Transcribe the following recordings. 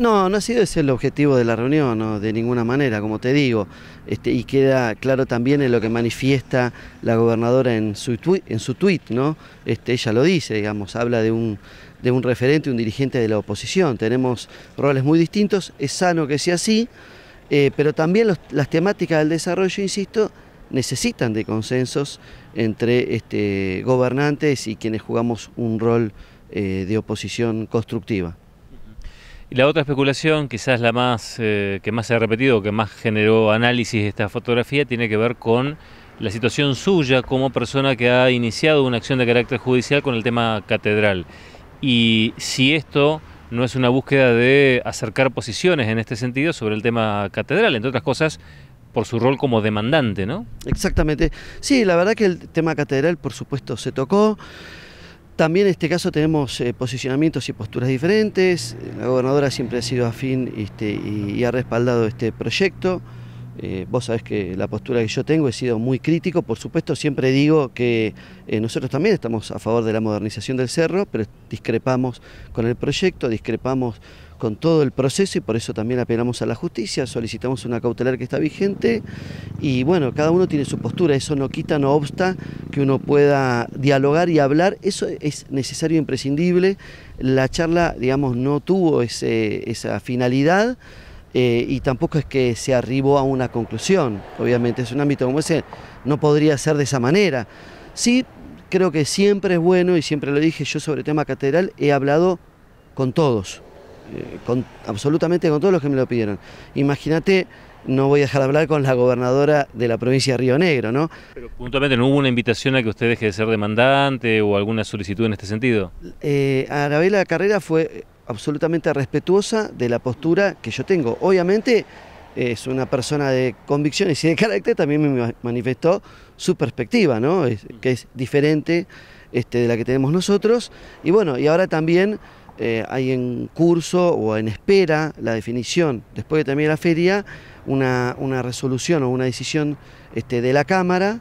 No, no ha sido ese el objetivo de la reunión, de ninguna manera, como te digo. Este, y queda claro también en lo que manifiesta la gobernadora en su, tuit, ¿no? Este, ella lo dice, digamos, habla de un, referente, un dirigente de la oposición. Tenemos roles muy distintos, es sano que sea así, eh, pero también las temáticas del desarrollo, insisto, necesitan de consensos entre este, gobernantes y quienes jugamos un rol eh, de oposición constructiva. Y la otra especulación, quizás la más eh, que más se ha repetido, que más generó análisis de esta fotografía, tiene que ver con la situación suya como persona que ha iniciado una acción de carácter judicial con el tema catedral. Y si esto no es una búsqueda de acercar posiciones en este sentido sobre el tema catedral, entre otras cosas por su rol como demandante, ¿no? Exactamente. Sí, la verdad que el tema catedral, por supuesto, se tocó. También en este caso tenemos eh, posicionamientos y posturas diferentes. La gobernadora siempre ha sido afín este, y, ha respaldado este proyecto. Eh, vos sabés que la postura que yo tengo he sido muy crítico. Por supuesto, siempre digo que eh, nosotros también estamos a favor de la modernización del cerro, pero discrepamos con el proyecto, discrepamos con todo el proceso y por eso también apelamos a la justicia, solicitamos una cautelar que está vigente y bueno, cada uno tiene su postura, eso no quita, no obsta que uno pueda dialogar y hablar, eso es necesario, e imprescindible, la charla, digamos, no tuvo esa finalidad. Eh, y tampoco es que se arribó a una conclusión, obviamente, es un ámbito como ese, no podría ser de esa manera. Sí, creo que siempre es bueno, y siempre lo dije, yo sobre tema catedral he hablado con todos, eh, absolutamente con todos los que me lo pidieron. Imagínate, no voy a dejar de hablar con la gobernadora de la provincia de Río Negro, ¿no? Pero puntualmente, ¿no hubo una invitación a que usted deje de ser demandante o alguna solicitud en este sentido? Eh, la Carrera fue absolutamente respetuosa de la postura que yo tengo. Obviamente es una persona de convicciones y de carácter, también me manifestó su perspectiva, ¿no? que es diferente este, de la que tenemos nosotros. Y bueno, y ahora también eh, hay en curso o en espera la definición, después de también la feria, una, resolución o una decisión este, de la Cámara,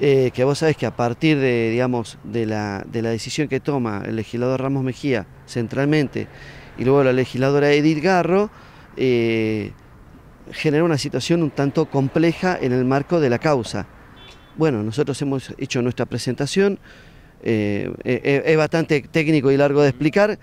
eh, que vos sabés que a partir de, digamos, de, la, decisión que toma el legislador Ramos Mejía centralmente y luego la legisladora Edith Garro, eh, genera una situación un tanto compleja en el marco de la causa. Bueno, nosotros hemos hecho nuestra presentación, eh, eh, eh, es bastante técnico y largo de explicar,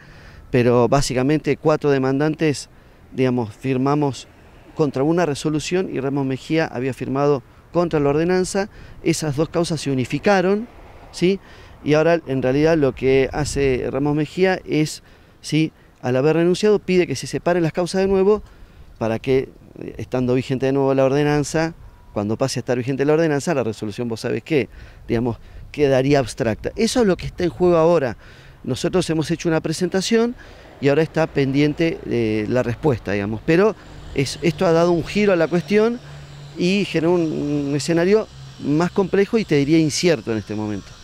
pero básicamente cuatro demandantes, digamos, firmamos contra una resolución y Ramos Mejía había firmado contra la ordenanza, esas dos causas se unificaron, ¿sí? Y ahora en realidad lo que hace Ramos Mejía es, ¿sí? al haber renunciado pide que se separen las causas de nuevo para que, estando vigente de nuevo la ordenanza, cuando pase a estar vigente la ordenanza, la resolución, vos sabés que, digamos, quedaría abstracta. Eso es lo que está en juego ahora. Nosotros hemos hecho una presentación y ahora está pendiente eh, la respuesta, digamos. Pero esto ha dado un giro a la cuestión y generó un escenario más complejo y te diría incierto en este momento.